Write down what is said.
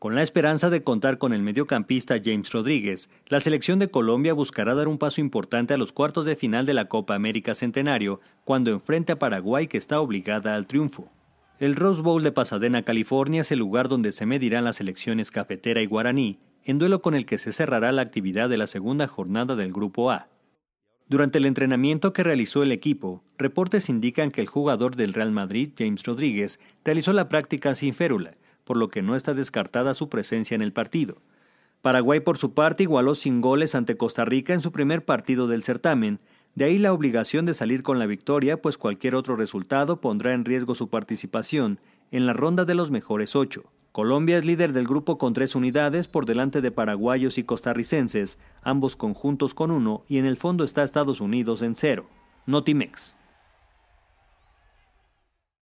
Con la esperanza de contar con el mediocampista James Rodríguez, la selección de Colombia buscará dar un paso importante a los cuartos de final de la Copa América Centenario cuando enfrente a Paraguay que está obligada al triunfo. El Rose Bowl de Pasadena, California es el lugar donde se medirán las selecciones cafetera y guaraní, en duelo con el que se cerrará la actividad de la segunda jornada del Grupo A. Durante el entrenamiento que realizó el equipo, reportes indican que el jugador del Real Madrid, James Rodríguez, realizó la práctica sin férula, por lo que no está descartada su presencia en el partido. Paraguay, por su parte, igualó sin goles ante Costa Rica en su primer partido del certamen, de ahí la obligación de salir con la victoria, pues cualquier otro resultado pondrá en riesgo su participación en la ronda de los mejores ocho. Colombia es líder del grupo con tres unidades por delante de paraguayos y costarricenses, ambos conjuntos con uno, y en el fondo está Estados Unidos en cero. Notimex.